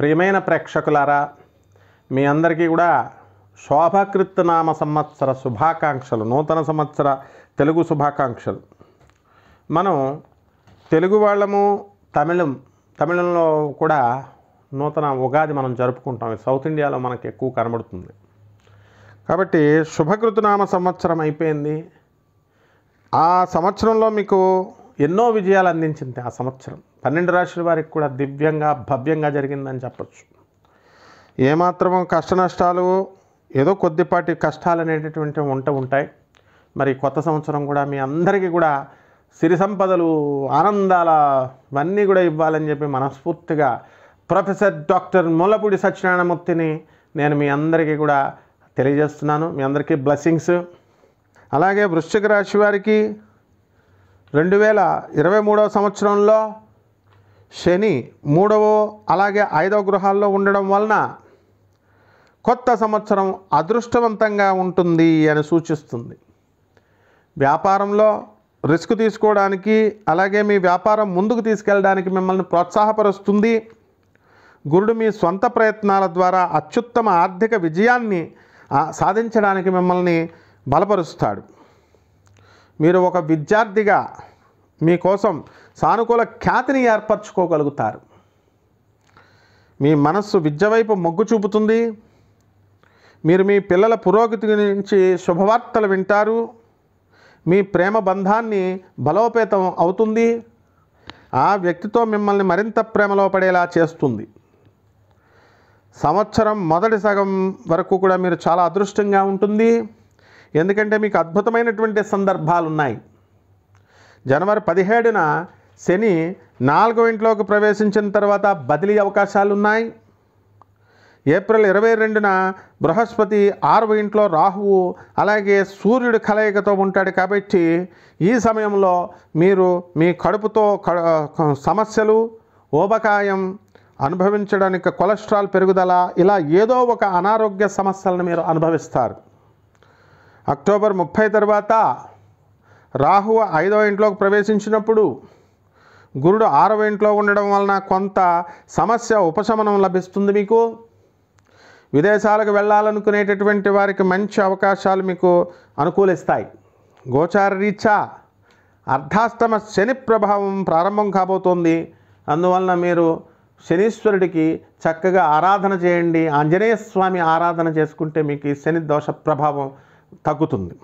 ప్రియమైన ప్రేక్షకులారా మీ అందరికీ కూడా నామ సంవత్సర శుభాకాంక్షలు నూతన సంవత్సర తెలుగు శుభాకాంక్షలు మనం తెలుగు వాళ్ళము తమిళం తమిళంలో కూడా నూతన ఉగాది మనం జరుపుకుంటాం సౌత్ ఇండియాలో మనకు ఎక్కువ కనబడుతుంది కాబట్టి శుభకృతునామ సంవత్సరం అయిపోయింది ఆ సంవత్సరంలో మీకు ఎన్నో విజయాలు అందించింది ఆ సంవత్సరం పన్నెండు రాశుల వారికి కూడా దివ్యంగా భవ్యంగా జరిగిందని చెప్పచ్చు ఏమాత్రమో కష్ట నష్టాలు ఏదో కొద్దిపాటి కష్టాలు అనేటటువంటివి ఉంటూ ఉంటాయి మరి కొత్త సంవత్సరం కూడా మీ అందరికీ కూడా సిరి సంపదలు ఆనందాల ఇవన్నీ కూడా ఇవ్వాలని చెప్పి మనస్ఫూర్తిగా ప్రొఫెసర్ డాక్టర్ మూలపూడి సత్యనారాయణమూర్తిని నేను మీ అందరికీ కూడా తెలియజేస్తున్నాను మీ అందరికీ బ్లెస్సింగ్స్ అలాగే వృశ్చిక రాశి వారికి రెండు వేల ఇరవై మూడవ సంవత్సరంలో శని మూడవ అలాగే ఐదవ గృహాల్లో ఉండడం వలన కొత్త సంవత్సరం అదృష్టవంతంగా ఉంటుంది అని సూచిస్తుంది వ్యాపారంలో రిస్క్ తీసుకోవడానికి అలాగే మీ వ్యాపారం ముందుకు తీసుకెళ్ళడానికి మిమ్మల్ని ప్రోత్సాహపరుస్తుంది గురుడు మీ సొంత ప్రయత్నాల ద్వారా అత్యుత్తమ ఆర్థిక విజయాన్ని సాధించడానికి మిమ్మల్ని బలపరుస్తాడు మీరు ఒక విద్యార్థిగా మీకోసం సానుకూల ఖ్యాతిని ఏర్పరచుకోగలుగుతారు మీ మనస్సు విద్య వైపు మొగ్గు చూపుతుంది మీరు మీ పిల్లల పురోగతి గురించి శుభవార్తలు వింటారు మీ ప్రేమ బంధాన్ని బలోపేతం అవుతుంది ఆ వ్యక్తితో మిమ్మల్ని మరింత ప్రేమలో పడేలా చేస్తుంది సంవత్సరం మొదటి సగం వరకు కూడా మీరు చాలా అదృష్టంగా ఉంటుంది ఎందుకంటే మీకు అద్భుతమైనటువంటి సందర్భాలు ఉన్నాయి జనవరి పదిహేడున శని నాలుగో ఇంట్లోకి ప్రవేశించిన తర్వాత బదిలీ అవకాశాలు ఉన్నాయి ఏప్రిల్ ఇరవై రెండున బృహస్పతి ఆరవ ఇంట్లో రాహువు అలాగే సూర్యుడి కలయికతో ఉంటాడు కాబట్టి ఈ సమయంలో మీరు మీ కడుపుతో సమస్యలు ఓబకాయం అనుభవించడానికి కొలెస్ట్రాల్ పెరుగుదల ఇలా ఏదో ఒక అనారోగ్య సమస్యలను మీరు అనుభవిస్తారు అక్టోబర్ ముప్పై తర్వాత రాహువు ఐదవ ఇంట్లోకి ప్రవేశించినప్పుడు గురుడు ఆరవ ఇంట్లో ఉండడం వలన కొంత సమస్య ఉపశమనం లభిస్తుంది మీకు విదేశాలకు వెళ్ళాలనుకునేటటువంటి వారికి మంచి అవకాశాలు మీకు అనుకూలిస్తాయి గోచార రీత్యా అర్ధాష్టమ శని ప్రభావం ప్రారంభం కాబోతోంది అందువలన మీరు శనీశ్వరుడికి చక్కగా ఆరాధన చేయండి ఆంజనేయ స్వామి ఆరాధన చేసుకుంటే మీకు ఈ శని దోష ప్రభావం తగ్గుతుంది